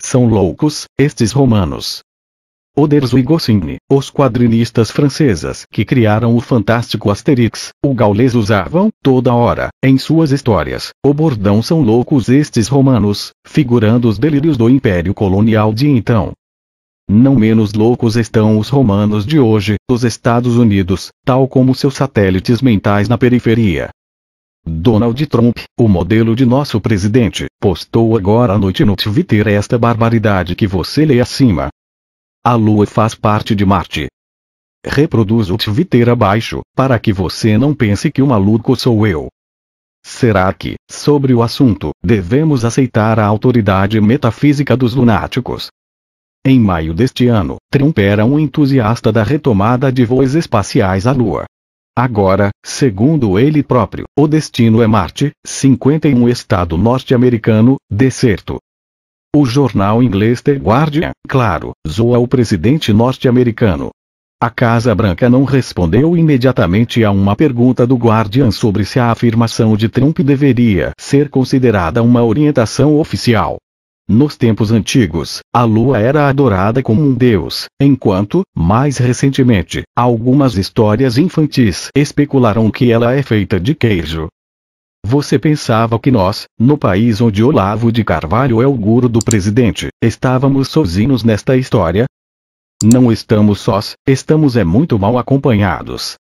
São loucos, estes romanos. Oderzo e Goscinny, os quadrinistas francesas que criaram o fantástico Asterix, o gaulês usavam, toda hora, em suas histórias, o bordão são loucos estes romanos, figurando os delírios do império colonial de então. Não menos loucos estão os romanos de hoje, dos Estados Unidos, tal como seus satélites mentais na periferia. Donald Trump, o modelo de nosso presidente, postou agora à noite no Twitter esta barbaridade que você lê acima. A Lua faz parte de Marte. Reproduz o Twitter abaixo, para que você não pense que o maluco sou eu. Será que, sobre o assunto, devemos aceitar a autoridade metafísica dos lunáticos? Em maio deste ano, Trump era um entusiasta da retomada de voos espaciais à Lua, Agora, segundo ele próprio, o destino é Marte, 51 Estado norte-americano, deserto. O jornal inglês The Guardian, claro, zoa o presidente norte-americano. A Casa Branca não respondeu imediatamente a uma pergunta do Guardian sobre se a afirmação de Trump deveria ser considerada uma orientação oficial. Nos tempos antigos, a lua era adorada como um deus, enquanto, mais recentemente, algumas histórias infantis especularam que ela é feita de queijo. Você pensava que nós, no país onde Olavo de Carvalho é o guru do presidente, estávamos sozinhos nesta história? Não estamos sós, estamos é muito mal acompanhados.